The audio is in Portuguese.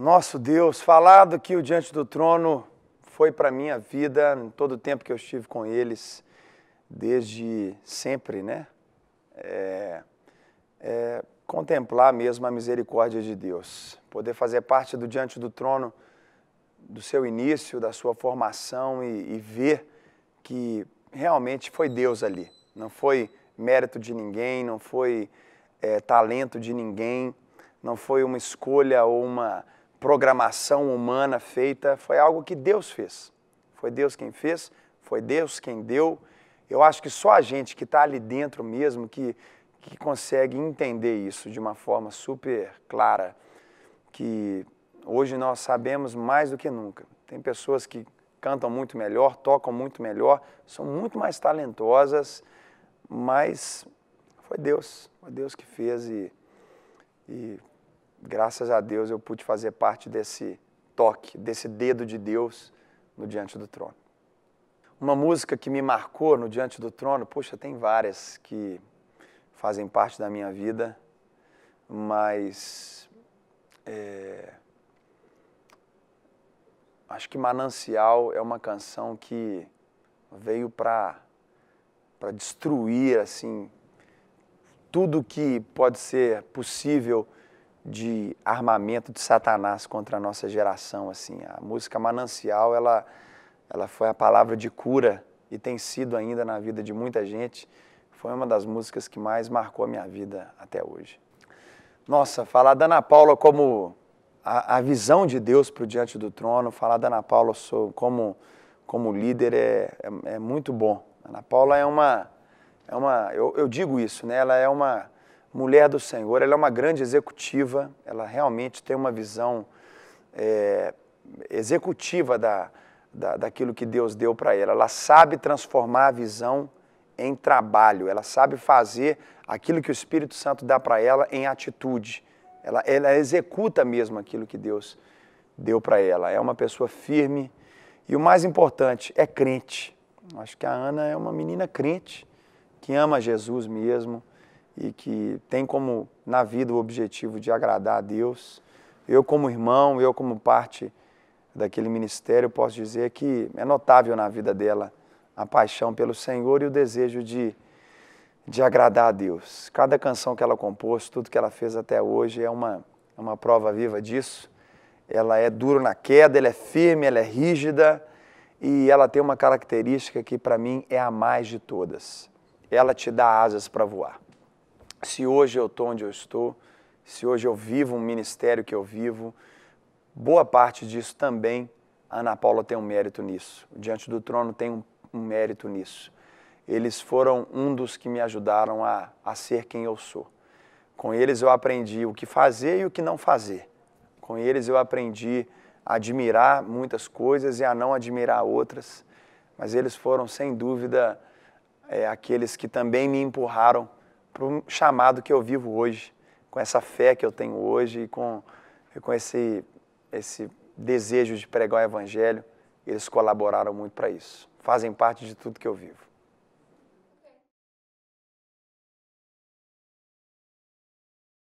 Nosso Deus, falado que o diante do trono foi para minha vida em todo o tempo que eu estive com eles, desde sempre, né? É, é, contemplar mesmo a misericórdia de Deus, poder fazer parte do diante do trono, do seu início, da sua formação e, e ver que realmente foi Deus ali, não foi mérito de ninguém, não foi é, talento de ninguém, não foi uma escolha ou uma programação humana feita, foi algo que Deus fez. Foi Deus quem fez, foi Deus quem deu. Eu acho que só a gente que está ali dentro mesmo que, que consegue entender isso de uma forma super clara, que hoje nós sabemos mais do que nunca. Tem pessoas que cantam muito melhor, tocam muito melhor, são muito mais talentosas, mas foi Deus, foi Deus que fez e, e graças a Deus eu pude fazer parte desse toque, desse dedo de Deus no diante do trono. Uma música que me marcou no diante do trono, poxa, tem várias que fazem parte da minha vida, mas é, acho que Manancial é uma canção que veio para para destruir assim tudo que pode ser possível de armamento de Satanás contra a nossa geração. assim. A música Manancial ela, ela foi a palavra de cura e tem sido ainda na vida de muita gente. Foi uma das músicas que mais marcou a minha vida até hoje. Nossa, falar da Ana Paula como a, a visão de Deus para o diante do trono, falar da Ana Paula como, como líder é, é, é muito bom. Ana Paula é uma, é uma eu, eu digo isso, né? ela é uma mulher do Senhor, ela é uma grande executiva, ela realmente tem uma visão é, executiva da, da, daquilo que Deus deu para ela. Ela sabe transformar a visão em trabalho, ela sabe fazer aquilo que o Espírito Santo dá para ela em atitude. Ela, ela executa mesmo aquilo que Deus deu para ela. É uma pessoa firme e o mais importante, é crente. Acho que a Ana é uma menina crente que ama Jesus mesmo e que tem como, na vida, o objetivo de agradar a Deus. Eu, como irmão, eu, como parte daquele ministério, posso dizer que é notável na vida dela a paixão pelo Senhor e o desejo de, de agradar a Deus. Cada canção que ela compôs, tudo que ela fez até hoje é uma, é uma prova viva disso. Ela é duro na queda, ela é firme, ela é rígida e ela tem uma característica que para mim é a mais de todas. Ela te dá asas para voar se hoje eu estou onde eu estou, se hoje eu vivo um ministério que eu vivo, boa parte disso também a Ana Paula tem um mérito nisso. Diante do Trono tem um, um mérito nisso. Eles foram um dos que me ajudaram a, a ser quem eu sou. Com eles eu aprendi o que fazer e o que não fazer. Com eles eu aprendi a admirar muitas coisas e a não admirar outras. Mas eles foram, sem dúvida, é, aqueles que também me empurraram para o chamado que eu vivo hoje, com essa fé que eu tenho hoje e com, com esse, esse desejo de pregar o Evangelho. Eles colaboraram muito para isso. Fazem parte de tudo que eu vivo.